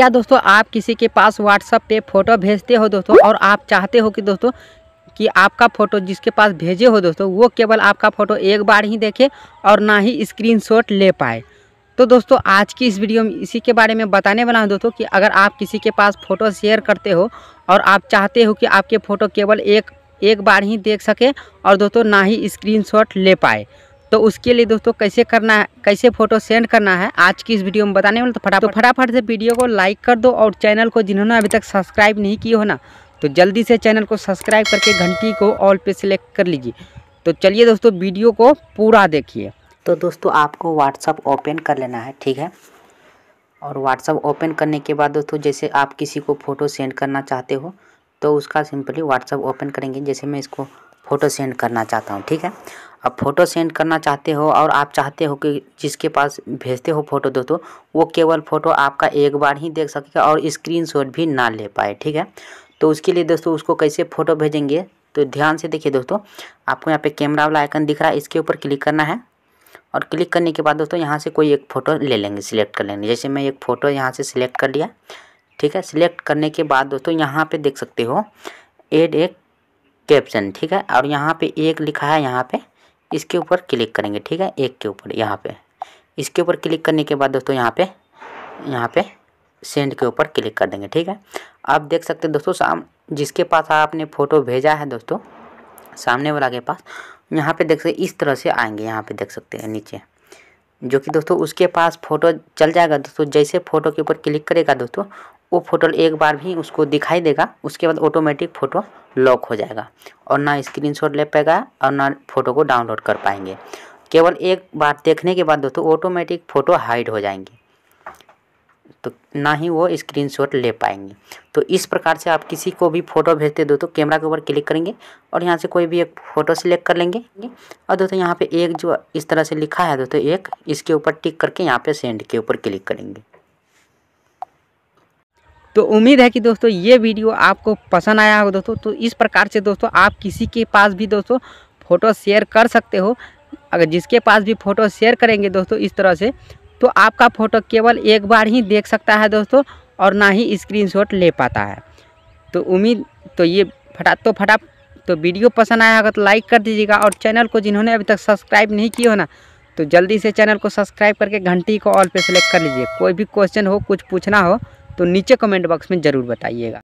क्या दोस्तों आप किसी के पास व्हाट्सअप पे फ़ोटो भेजते हो दोस्तों और आप चाहते हो कि दोस्तों कि आपका फ़ोटो जिसके पास भेजे हो दोस्तों वो केवल आपका फ़ोटो एक बार ही देखे और ना ही स्क्रीनशॉट ले पाए तो दोस्तों आज की इस वीडियो में इसी के बारे में बताने वाला हूँ दोस्तों कि अगर आप किसी के पास फ़ोटो शेयर करते हो और आप चाहते हो कि आपके फ़ोटो केवल एक एक बार ही देख सके और दोस्तों ना ही स्क्रीनशॉट ले पाए तो उसके लिए दोस्तों कैसे करना है कैसे फोटो सेंड करना है आज की इस वीडियो में बताने वाले तो फटाफट तो फटाफट से वीडियो को लाइक कर दो और चैनल को जिन्होंने अभी तक सब्सक्राइब नहीं किया हो ना तो जल्दी से चैनल को सब्सक्राइब करके घंटी को ऑल पे सिलेक्ट कर लीजिए तो चलिए दोस्तों वीडियो को पूरा देखिए तो दोस्तों आपको व्हाट्सअप ओपन कर लेना है ठीक है और व्हाट्सअप ओपन करने के बाद दोस्तों जैसे आप किसी को फ़ोटो सेंड करना चाहते हो तो उसका सिंपली व्हाट्सअप ओपन करेंगे जैसे मैं इसको फ़ोटो सेंड करना चाहता हूँ ठीक है अब फ़ोटो सेंड करना चाहते हो और आप चाहते हो कि जिसके पास भेजते हो फ़ोटो दोस्तों वो केवल फ़ोटो आपका एक बार ही देख सकेगा और स्क्रीनशॉट भी ना ले पाए ठीक है तो उसके लिए दोस्तों उसको कैसे फ़ोटो भेजेंगे तो ध्यान से देखिए दोस्तों आपको यहाँ पे कैमरा वाला आइकन दिख रहा है इसके ऊपर क्लिक करना है और क्लिक करने के बाद दोस्तों यहाँ से कोई एक फ़ोटो ले लेंगे सिलेक्ट कर लेंगे जैसे मैं एक फ़ोटो यहाँ से सिलेक्ट कर लिया ठीक है सिलेक्ट करने के बाद दोस्तों यहाँ पे देख सकते हो एड एक कैप्शन ठीक है और यहाँ पे एक लिखा है यहाँ पे इसके ऊपर क्लिक करेंगे ठीक है एक के ऊपर यहाँ पे इसके ऊपर क्लिक करने के बाद दोस्तों यहाँ पे यहाँ पे सेंड के ऊपर क्लिक कर देंगे ठीक है आप देख सकते हैं दोस्तों साम जिसके पास आपने फ़ोटो भेजा है दोस्तों सामने वाला के पास यहाँ पे देख सकते इस तरह से आएंगे यहाँ पे देख सकते हैं नीचे जो कि दोस्तों उसके पास फोटो चल जाएगा दोस्तों जैसे फ़ोटो के ऊपर क्लिक करेगा दोस्तों वो फोटो एक बार भी उसको दिखाई देगा उसके बाद ऑटोमेटिक फ़ोटो लॉक हो जाएगा और ना स्क्रीन ले पाएगा और ना फ़ोटो को डाउनलोड कर पाएंगे केवल एक बार देखने के बाद दोस्तों ऑटोमेटिक फ़ोटो हाइड हो जाएंगे तो ना ही वो स्क्रीनशॉट ले पाएंगे तो इस प्रकार से आप किसी को भी फ़ोटो भेजते दो तो कैमरा के ऊपर क्लिक करेंगे और यहाँ से कोई भी एक फ़ोटो सिलेक्ट कर लेंगे और दोस्तों यहाँ पे एक जो इस तरह से लिखा है दोस्तों एक इसके ऊपर टिक करके यहाँ पे सेंड के ऊपर क्लिक करेंगे तो उम्मीद है कि दोस्तों ये वीडियो आपको पसंद आया होगा दोस्तों तो इस प्रकार से दोस्तों आप किसी के पास भी दोस्तों फ़ोटो शेयर कर सकते हो अगर जिसके पास भी फ़ोटो शेयर करेंगे दोस्तों इस तरह से तो आपका फ़ोटो केवल एक बार ही देख सकता है दोस्तों और ना ही स्क्रीनशॉट ले पाता है तो उम्मीद तो ये फटा तो फटा तो वीडियो पसंद आया होगा तो लाइक कर दीजिएगा और चैनल को जिन्होंने अभी तक सब्सक्राइब नहीं किया हो ना तो जल्दी से चैनल को सब्सक्राइब करके घंटी को ऑल पे सेलेक्ट कर लीजिए कोई भी क्वेश्चन हो कुछ पूछना हो तो नीचे कमेंट बॉक्स में ज़रूर बताइएगा